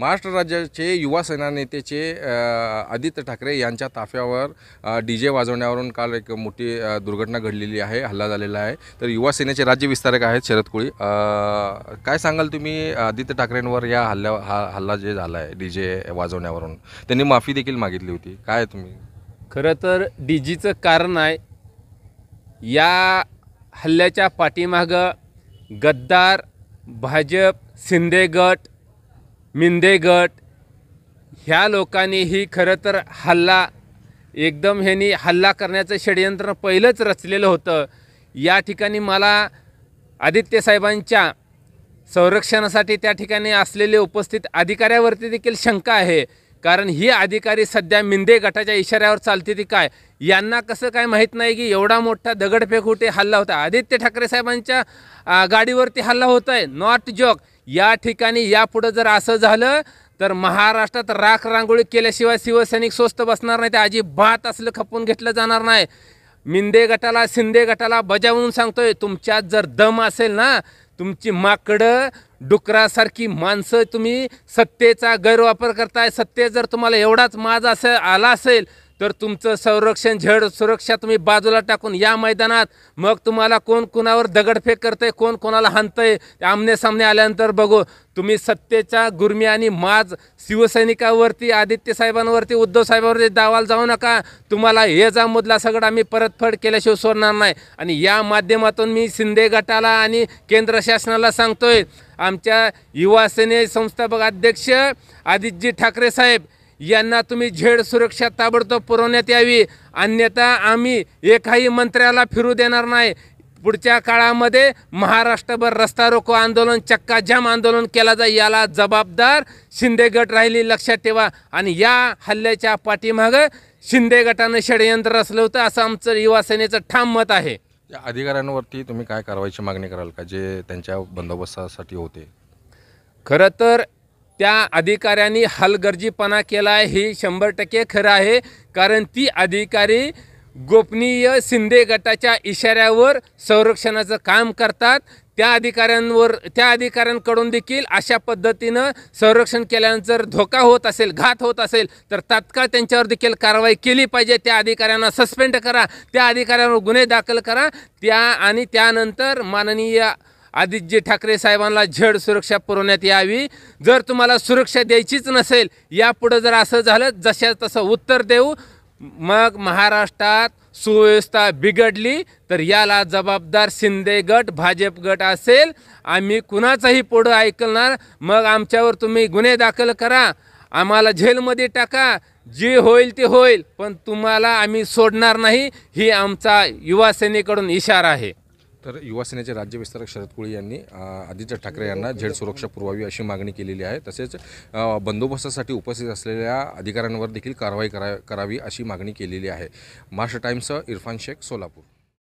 महाराष्ट्र राज्याचे युवा सेना नेतेचे आदित्य ठाकरे यांच्या ताफ्यावर डी जे वाजवण्यावरून काल एक मोठी दुर्घटना घडलेली आहे हल्ला झालेला आहे तर युवा सेनेचे राज्य विस्तारक आहेत शरद कोळी काय सांगाल तुम्ही आदित्य ठाकरेंवर या हल्ल्या हा हल्ला जे झाला आहे डी जे वाजवण्यावरून त्यांनी माफी देखील मागितली होती काय तुम्ही खरं तर डी जीचं कारण आहे या हल्ल्याच्या पाठीमागं गद्दार भाजप शिंदे गट मिंदे गट ह्या ही खरं तर हल्ला एकदम ह्यांनी हल्ला करण्याचं षडयंत्र पहिलंच रचलेलं होतं या ठिकाणी मला आदित्य साहेबांच्या संरक्षणासाठी त्या ठिकाणी असलेले उपस्थित अधिकाऱ्यावरती देखील शंका आहे कारण ही अधिकारी सध्या मिंदे गटाच्या इशाऱ्यावर चालते ती काय यांना कसं काय माहीत नाही की एवढा मोठा दगडफेक होते हल्ला होता आदित्य ठाकरे साहेबांच्या गाडीवरती हल्ला होत आहे नॉट जॉक या ठिकाणी यापुढं जर असं झालं तर महाराष्ट्रात राख रांगोळी केल्याशिवाय शिवसैनिक स्वस्त बसणार नाही ते अजिबात असलं खपून घेतलं जाणार नाही मिंदे गटाला शिंदे गटाला बजावून सांगतोय तुमच्यात जर दम असेल ना तुमची माकडं डुकरासारखी माणसं तुम्ही सत्तेचा गैरवापर करताय सत्ते जर तुम्हाला एवढाच माज असं आला असेल तर तुमचं संरक्षण झड सुरक्षा तुम्ही बाजूला टाकून या मैदानात मग तुम्हाला कोण कोणावर दगडफेक करतंय कोण कोणाला हाणतंय आमने सामने आल्यानंतर बघू तुम्ही सत्तेच्या गुर्मी आणि माज शिवसैनिकावरती आदित्य साहेबांवरती उद्धव साहेबांवरती दावाला जाऊ नका तुम्हाला हे जामधला सगळं आम्ही परतफड केल्याशिवाय सोडणार नाही आणि या माध्यमातून मी शिंदे गटाला आणि केंद्र शासनाला सांगतोय आमच्या युवासेने संस्थापक अध्यक्ष आदितजी ठाकरे साहेब यांना तुम्ही झेड सुरक्षा ताबडतोब पुरवण्यात यावी अन्यथा आम्ही एकाही मंत्र्याला फिरू देणार नाही पुढच्या काळामध्ये महाराष्ट्रभर रस्ता रोको आंदोलन चक्काजाम आंदोलन केला जाईल याला जबाबदार शिंदे गट राहिली लक्षात ठेवा आणि या हल्ल्याच्या पाठीमागं शिंदे गटानं षडयंत्र असलं होतं असं आमचं युवासेनेचं ठाम मत आहे या अधिकाऱ्यांवरती तुम्ही काय कारवाईची मागणी कराल का जे त्यांच्या बंदोबस्तासाठी होते खरं तर त्या अधिकाऱ्यांनी हलगर्जीपणा केला आहे हे शंभर टक्के खरं आहे कारण ती अधिकारी गोपनीय शिंदे गटाच्या इशाऱ्यावर संरक्षणाचं काम करतात त्या अधिकाऱ्यांवर त्या अधिकाऱ्यांकडून देखील अशा पद्धतीनं संरक्षण केल्यानंतर धोका होत असेल घात होत असेल तर तात्काळ त्यांच्यावर देखील कारवाई केली पाहिजे त्या अधिकाऱ्यांना सस्पेंड करा त्या अधिकाऱ्यांवर गुन्हे दाखल करा त्या आणि त्यानंतर माननीय आदित्य ठाकरे साहेबांना झेड सुरक्षा पुरवण्यात यावी जर तुम्हाला सुरक्षा द्यायचीच नसेल यापुढं जर असं झालं जशा तसं उत्तर देऊ मग महाराष्ट्रात सुव्यवस्था बिघडली तर याला जबाबदार शिंदे गट भाजप गट असेल आम्ही कुणाचंही पुढं ऐकणार मग आमच्यावर तुम्ही गुन्हे दाखल करा आम्हाला झेलमध्ये टाका जे होईल ते होईल पण तुम्हाला आम्ही सोडणार नाही ही आमचा युवासेनेकडून इशारा आहे तर युवासेनेचे राज्य विस्तारक शरद कुळे यांनी आदित्य ठाकरे यांना झेड सुरक्षा पुरवावी अशी मागणी केलेली आहे तसेच बंदोबस्तासाठी उपस्थित असलेल्या अधिकाऱ्यांवर देखील कारवाई करा करावी अशी मागणी केलेली आहे महाराष्ट्र टाईम्सचं इरफान शेख सोलापूर